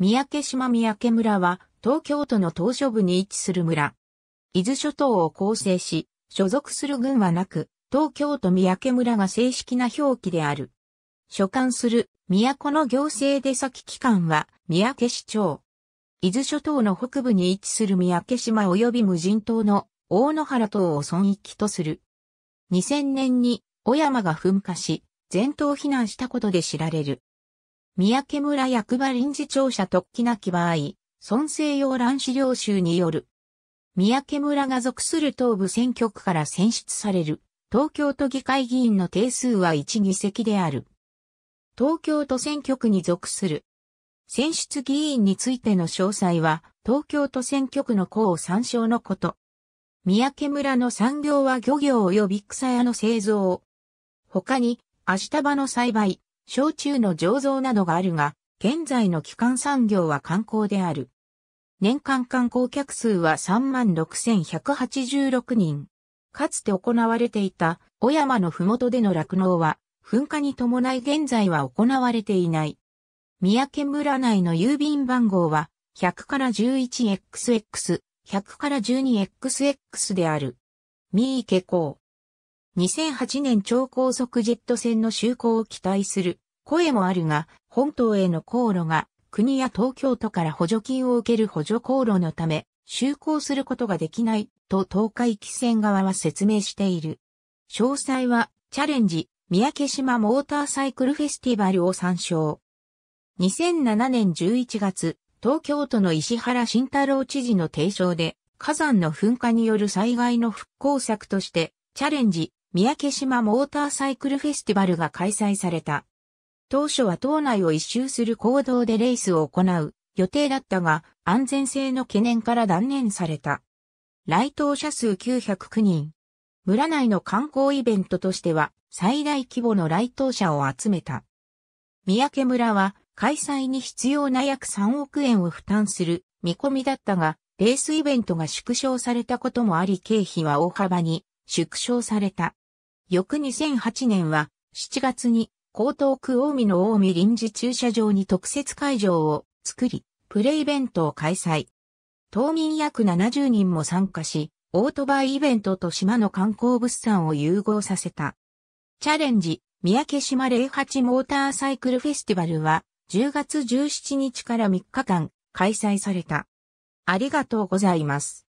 三宅島三宅村は東京都の島嶼部に位置する村。伊豆諸島を構成し、所属する軍はなく、東京都三宅村が正式な表記である。所管する都の行政出先機関は三宅市長。伊豆諸島の北部に位置する三宅島及び無人島の大野原島を損域とする。2000年に小山が噴火し、全島避難したことで知られる。三宅村役場臨時庁舎特記なき場合、孫西用乱資料集による。三宅村が属する東部選挙区から選出される、東京都議会議員の定数は1議席である。東京都選挙区に属する。選出議員についての詳細は、東京都選挙区の項を参照のこと。三宅村の産業は漁業及び草屋の製造。他に、足束の栽培、焼酎の醸造などがあるが、現在の基幹産業は観光である。年間観光客数は36,186人。かつて行われていた小山の麓での落農は、噴火に伴い現在は行われていない。三宅村内の郵便番号は、100から 11XX、100から 12XX である。三池港。2008年超高速ジェット船の就航を期待する声もあるが、本島への航路が国や東京都から補助金を受ける補助航路のため、就航することができないと東海汽船側は説明している。詳細はチャレンジ三宅島モーターサイクルフェスティバルを参照。2007年11月、東京都の石原慎太郎知事の提唱で、火山の噴火による災害の復興策として、チャレンジ三宅島モーターサイクルフェスティバルが開催された。当初は島内を一周する行動でレースを行う予定だったが、安全性の懸念から断念された。来島者数909人。村内の観光イベントとしては最大規模の来島者を集めた。三宅村は開催に必要な約3億円を負担する見込みだったが、レースイベントが縮小されたこともあり経費は大幅に縮小された。翌2008年は7月に江東区近江の近江臨時駐車場に特設会場を作り、プレイベントを開催。島民約70人も参加し、オートバイイベントと島の観光物産を融合させた。チャレンジ、三宅島08モーターサイクルフェスティバルは、10月17日から3日間開催された。ありがとうございます。